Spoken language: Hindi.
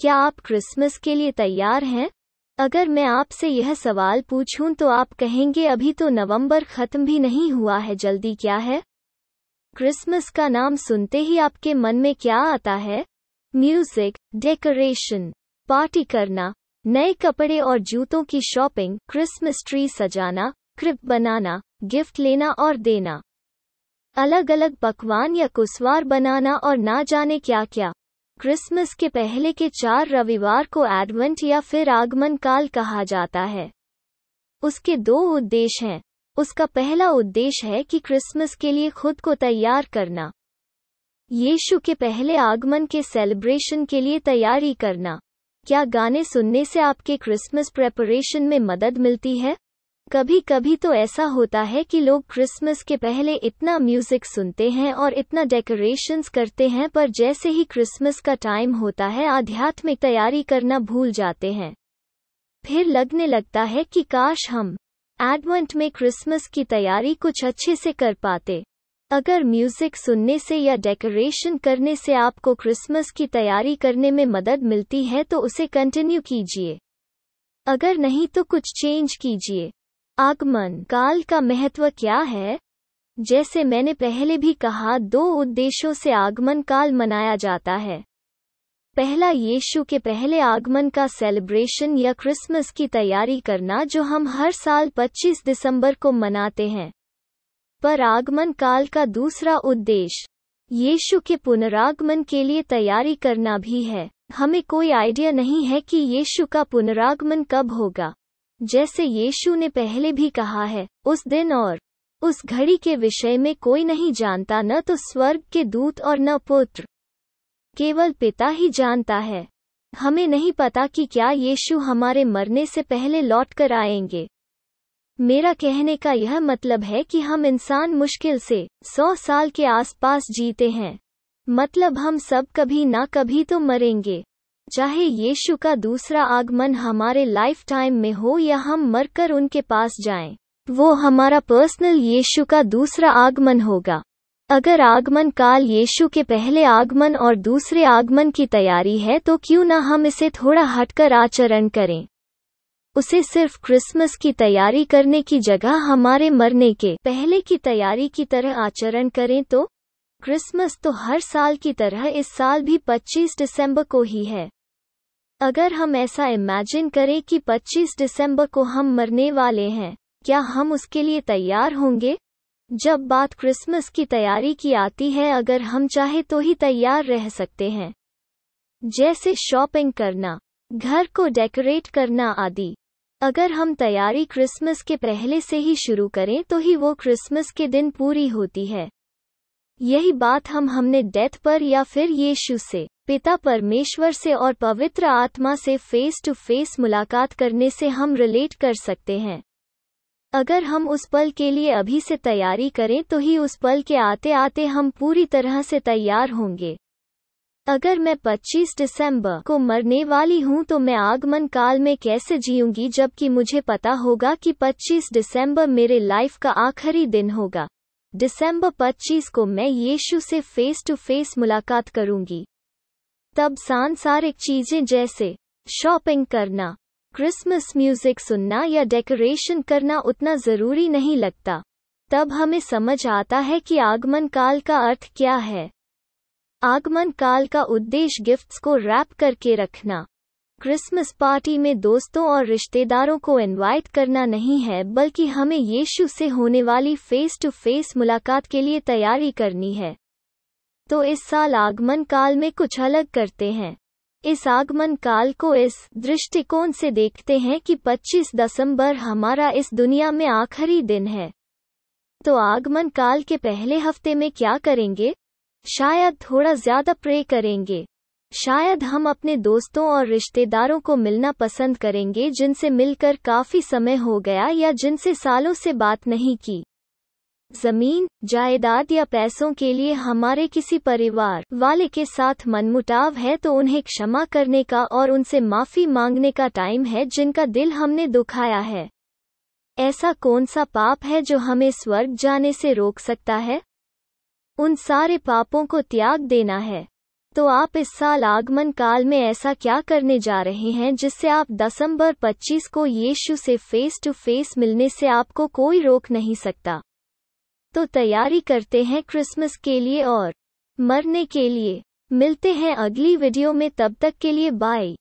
क्या आप क्रिसमस के लिए तैयार हैं अगर मैं आपसे यह सवाल पूछूं तो आप कहेंगे अभी तो नवंबर खत्म भी नहीं हुआ है जल्दी क्या है क्रिसमस का नाम सुनते ही आपके मन में क्या आता है म्यूजिक डेकोरेशन पार्टी करना नए कपड़े और जूतों की शॉपिंग क्रिसमस ट्री सजाना क्रिप बनाना गिफ्ट लेना और देना अलग अलग पकवान या कुसवार बनाना और ना जाने क्या क्या क्रिसमस के पहले के चार रविवार को एडवेंट या फिर आगमन काल कहा जाता है उसके दो उद्देश्य हैं उसका पहला उद्देश्य है कि क्रिसमस के लिए खुद को तैयार करना यीशु के पहले आगमन के सेलिब्रेशन के लिए तैयारी करना क्या गाने सुनने से आपके क्रिसमस प्रेपरेशन में मदद मिलती है कभी कभी तो ऐसा होता है कि लोग क्रिसमस के पहले इतना म्यूजिक सुनते हैं और इतना डेकोरेशंस करते हैं पर जैसे ही क्रिसमस का टाइम होता है आध्यात्मिक तैयारी करना भूल जाते हैं फिर लगने लगता है कि काश हम एडवेंट में क्रिसमस की तैयारी कुछ अच्छे से कर पाते अगर म्यूजिक सुनने से या डेकोरेशन करने से आपको क्रिसमस की तैयारी करने में मदद मिलती है तो उसे कंटिन्यू कीजिए अगर नहीं तो कुछ चेंज कीजिए आगमन काल का महत्व क्या है जैसे मैंने पहले भी कहा दो उद्देश्यों से आगमन काल मनाया जाता है पहला यीशु के पहले आगमन का सेलिब्रेशन या क्रिसमस की तैयारी करना जो हम हर साल 25 दिसंबर को मनाते हैं पर आगमन काल का दूसरा उद्देश्य यीशु के पुनरागमन के लिए तैयारी करना भी है हमें कोई आइडिया नहीं है कि यीशु का पुनरागमन कब होगा जैसे यीशु ने पहले भी कहा है उस दिन और उस घड़ी के विषय में कोई नहीं जानता न तो स्वर्ग के दूत और न पुत्र केवल पिता ही जानता है हमें नहीं पता कि क्या यीशु हमारे मरने से पहले लौट कर आएंगे मेरा कहने का यह मतलब है कि हम इंसान मुश्किल से सौ साल के आसपास जीते हैं मतलब हम सब कभी ना कभी तो मरेंगे चाहे यीशु का दूसरा आगमन हमारे लाइफ टाइम में हो या हम मरकर उनके पास जाएं, वो हमारा पर्सनल यीशु का दूसरा आगमन होगा अगर आगमन काल यीशु के पहले आगमन और दूसरे आगमन की तैयारी है तो क्यों न हम इसे थोड़ा हटकर आचरण करें उसे सिर्फ क्रिसमस की तैयारी करने की जगह हमारे मरने के पहले की तैयारी की तरह आचरण करें तो क्रिसमस तो हर साल की तरह इस साल भी 25 दिसंबर को ही है अगर हम ऐसा इमेजिन करें कि 25 दिसंबर को हम मरने वाले हैं क्या हम उसके लिए तैयार होंगे जब बात क्रिसमस की तैयारी की आती है अगर हम चाहे तो ही तैयार रह सकते हैं जैसे शॉपिंग करना घर को डेकोरेट करना आदि अगर हम तैयारी क्रिसमस के पहले से ही शुरू करें तो ही वो क्रिसमस के दिन पूरी होती है यही बात हम हमने डेथ पर या फिर यीशु से पिता परमेश्वर से और पवित्र आत्मा से फेस टू फेस मुलाकात करने से हम रिलेट कर सकते हैं अगर हम उस पल के लिए अभी से तैयारी करें तो ही उस पल के आते आते हम पूरी तरह से तैयार होंगे अगर मैं 25 दिसंबर को मरने वाली हूं तो मैं आगमन काल में कैसे जीऊंगी जबकि मुझे पता होगा कि 25 दिसंबर मेरे लाइफ का आखिरी दिन होगा दिसंबर 25 को मैं यीशु से फेस टू फेस मुलाकात करूंगी तब सांसारिक चीजें जैसे शॉपिंग करना क्रिसमस म्यूजिक सुनना या डेकोरेशन करना उतना जरूरी नहीं लगता तब हमें समझ आता है कि आगमन काल का अर्थ क्या है आगमन काल का उद्देश्य गिफ्ट्स को रैप करके रखना क्रिसमस पार्टी में दोस्तों और रिश्तेदारों को इनवाइट करना नहीं है बल्कि हमें यीशु से होने वाली फेस टू फेस मुलाकात के लिए तैयारी करनी है तो इस साल आगमन काल में कुछ अलग करते हैं इस आगमन काल को इस दृष्टिकोण से देखते हैं कि 25 दिसंबर हमारा इस दुनिया में आखिरी दिन है तो आगमन काल के पहले हफ्ते में क्या करेंगे शायद थोड़ा ज्यादा प्रे करेंगे शायद हम अपने दोस्तों और रिश्तेदारों को मिलना पसंद करेंगे जिनसे मिलकर काफी समय हो गया या जिनसे सालों से बात नहीं की जमीन जायदाद या पैसों के लिए हमारे किसी परिवार वाले के साथ मनमुटाव है तो उन्हें क्षमा करने का और उनसे माफी मांगने का टाइम है जिनका दिल हमने दुखाया है ऐसा कौन सा पाप है जो हमें स्वर्ग जाने से रोक सकता है उन सारे पापों को त्याग देना है तो आप इस साल आगमन काल में ऐसा क्या करने जा रहे हैं जिससे आप दिसंबर 25 को यीशु से फेस टू फेस मिलने से आपको कोई रोक नहीं सकता तो तैयारी करते हैं क्रिसमस के लिए और मरने के लिए मिलते हैं अगली वीडियो में तब तक के लिए बाय